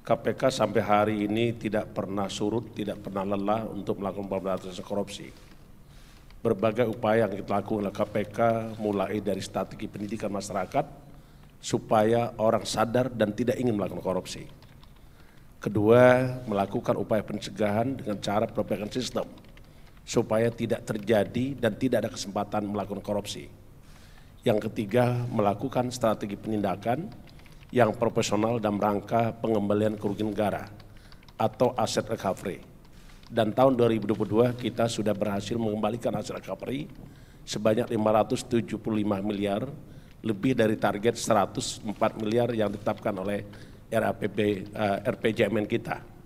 KPK sampai hari ini tidak pernah surut, tidak pernah lelah untuk melakukan pemberantasan korupsi. Berbagai upaya yang kita lakukan oleh KPK mulai dari strategi pendidikan masyarakat supaya orang sadar dan tidak ingin melakukan korupsi. Kedua, melakukan upaya pencegahan dengan cara perbaikan sistem supaya tidak terjadi dan tidak ada kesempatan melakukan korupsi. Yang ketiga, melakukan strategi penindakan yang profesional dan rangka pengembalian kerugian negara atau aset recovery. Dan tahun 2022 kita sudah berhasil mengembalikan aset recovery sebanyak 575 miliar, lebih dari target 104 miliar yang ditetapkan oleh RAPB, uh, eh, RPJMN kita.